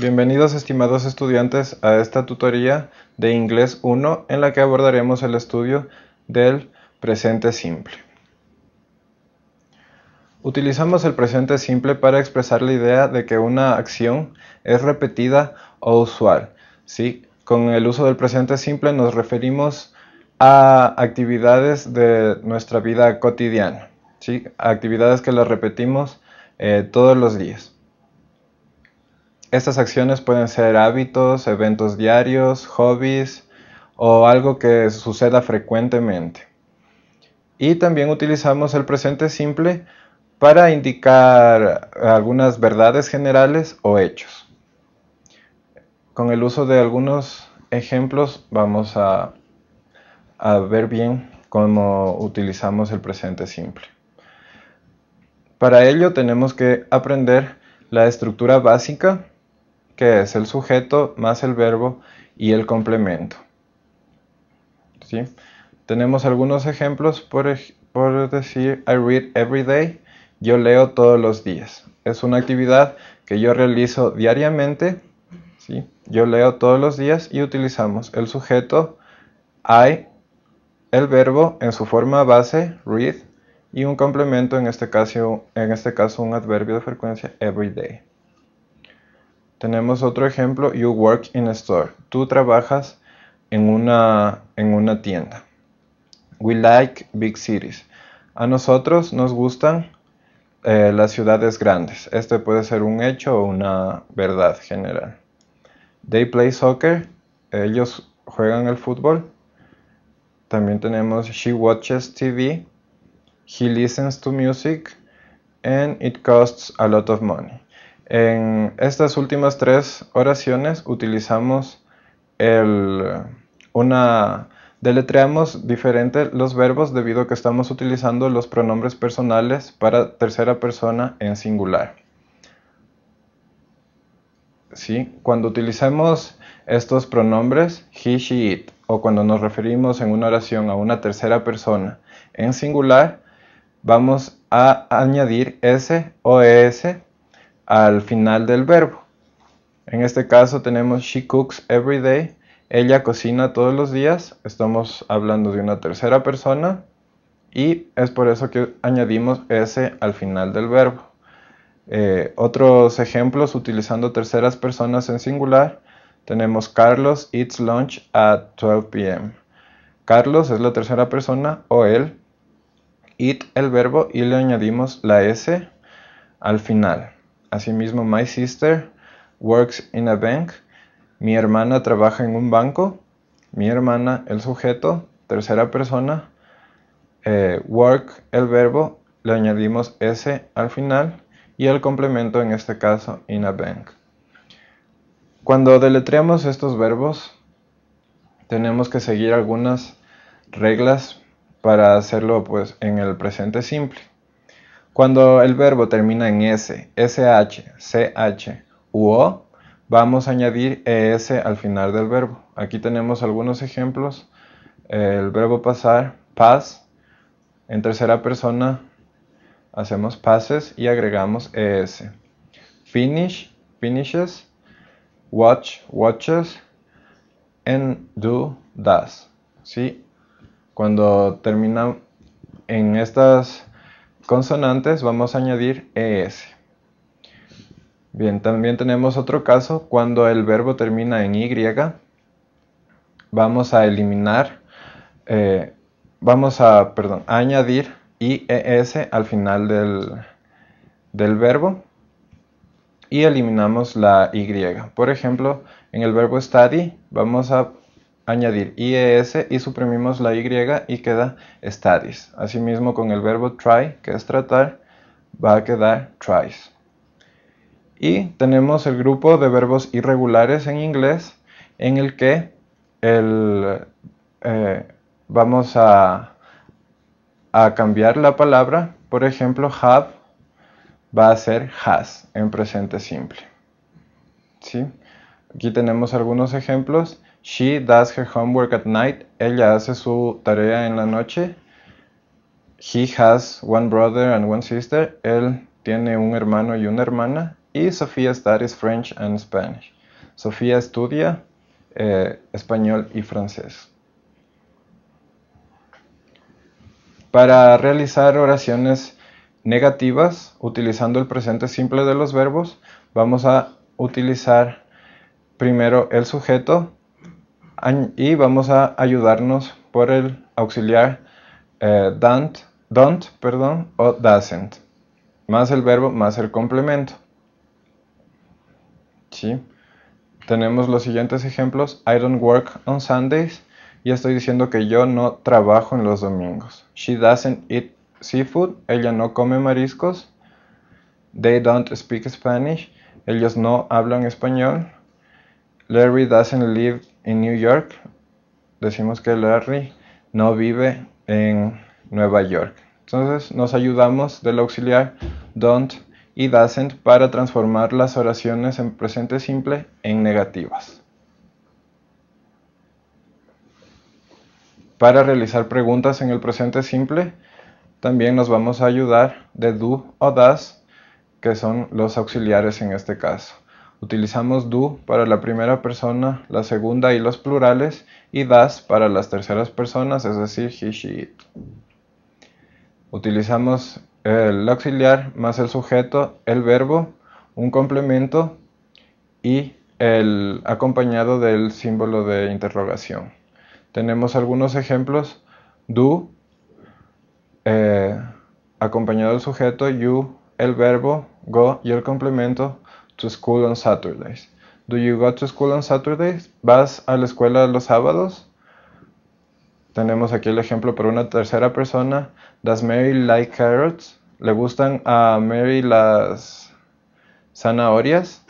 Bienvenidos estimados estudiantes a esta tutoría de Inglés 1 en la que abordaremos el estudio del presente simple. Utilizamos el presente simple para expresar la idea de que una acción es repetida o usual. ¿sí? Con el uso del presente simple nos referimos a actividades de nuestra vida cotidiana, ¿sí? actividades que las repetimos eh, todos los días. Estas acciones pueden ser hábitos, eventos diarios, hobbies o algo que suceda frecuentemente. Y también utilizamos el presente simple para indicar algunas verdades generales o hechos. Con el uso de algunos ejemplos vamos a, ver bien cómo utilizamos el presente simple. Para ello tenemos que aprender la estructura básica que es el sujeto más el verbo y el complemento. ¿Sí? Tenemos algunos ejemplos, por, por decir, I read every day, yo leo todos los días. Es una actividad que yo realizo diariamente, ¿sí? yo leo todos los días y utilizamos el sujeto I, el verbo en su forma base, read, y un complemento, en este caso, en este caso un adverbio de frecuencia, every day. Tenemos otro ejemplo, you work in a store. Tú trabajas en una, en una tienda. We like big cities. A nosotros nos gustan eh, las ciudades grandes. Este puede ser un hecho o una verdad general. They play soccer. Ellos juegan el fútbol. También tenemos she watches TV. He listens to music. And it costs a lot of money. En estas últimas tres oraciones utilizamos una... Deletreamos diferente los verbos debido a que estamos utilizando los pronombres personales para tercera persona en singular. Cuando utilicemos estos pronombres, he, she, it, o cuando nos referimos en una oración a una tercera persona en singular, vamos a añadir s o e es al final del verbo. En este caso tenemos she cooks every day, ella cocina todos los días, estamos hablando de una tercera persona y es por eso que añadimos s al final del verbo. Eh, otros ejemplos utilizando terceras personas en singular, tenemos Carlos eats lunch at 12 p.m. Carlos es la tercera persona o él, eat el verbo y le añadimos la s al final. Asimismo, My Sister Works in a Bank. Mi hermana trabaja en un banco. Mi hermana, el sujeto, tercera persona. Eh, work, el verbo, le añadimos S al final y el complemento, en este caso, in a bank. Cuando deletreamos estos verbos, tenemos que seguir algunas reglas para hacerlo pues, en el presente simple. Cuando el verbo termina en S, SH, CH u O, vamos a añadir ES al final del verbo. Aquí tenemos algunos ejemplos. El verbo pasar, pass, en tercera persona hacemos passes y agregamos ES. Finish, finishes, watch, watches, and do, does. ¿Sí? Cuando termina en estas consonantes vamos a añadir ES. Bien, también tenemos otro caso cuando el verbo termina en Y. Vamos a eliminar, eh, vamos a, perdón, añadir IES al final del, del verbo y eliminamos la Y. Por ejemplo, en el verbo study vamos a añadir IES y suprimimos la Y y queda studies. Asimismo con el verbo try, que es tratar, va a quedar tries. Y tenemos el grupo de verbos irregulares en inglés en el que eh, vamos a, a cambiar la palabra. Por ejemplo, have va a ser has en presente simple. ¿Sí? Aquí tenemos algunos ejemplos She does her homework at night. Ella hace su tarea en la noche. He has one brother and one sister. Él tiene un hermano y una hermana. Y Sofía studies French and Spanish. Sofía estudia eh, español y francés. Para realizar oraciones negativas, utilizando el presente simple de los verbos, vamos a utilizar primero el sujeto y vamos a ayudarnos por el auxiliar eh, don't, don't perdón, o doesn't. Más el verbo, más el complemento. ¿Sí? Tenemos los siguientes ejemplos. I don't work on Sundays. Y estoy diciendo que yo no trabajo en los domingos. She doesn't eat seafood. Ella no come mariscos. They don't speak Spanish. Ellos no hablan español. Larry doesn't live en New York, decimos que Larry no vive en Nueva York. Entonces nos ayudamos del auxiliar don't y doesn't para transformar las oraciones en presente simple en negativas. Para realizar preguntas en el presente simple, también nos vamos a ayudar de do o does, que son los auxiliares en este caso. Utilizamos do para la primera persona, la segunda y los plurales, y das para las terceras personas, es decir, he, she, it. Utilizamos el auxiliar más el sujeto, el verbo, un complemento y el acompañado del símbolo de interrogación. Tenemos algunos ejemplos. Do, eh, acompañado del sujeto, you, el verbo, go y el complemento to school on Saturdays? Do you go to school on Saturdays? ¿Vas a la escuela los sábados? Tenemos aquí el ejemplo para una tercera persona. ¿Does Mary like carrots? ¿Le gustan a Mary las zanahorias?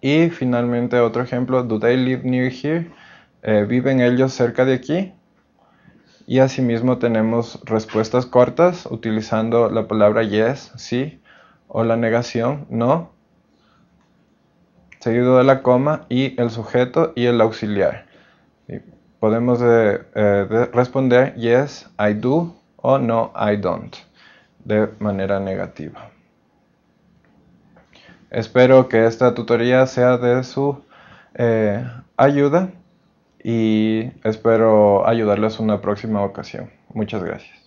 Y finalmente otro ejemplo. ¿Do they live near here? Eh, ¿Viven ellos cerca de aquí? Y asimismo tenemos respuestas cortas utilizando la palabra yes, sí, o la negación, no seguido de la coma y el sujeto y el auxiliar. podemos eh, eh, responder yes, I do o no, I don't de manera negativa. Espero que esta tutoría sea de su eh, ayuda y espero ayudarles una próxima ocasión. Muchas gracias.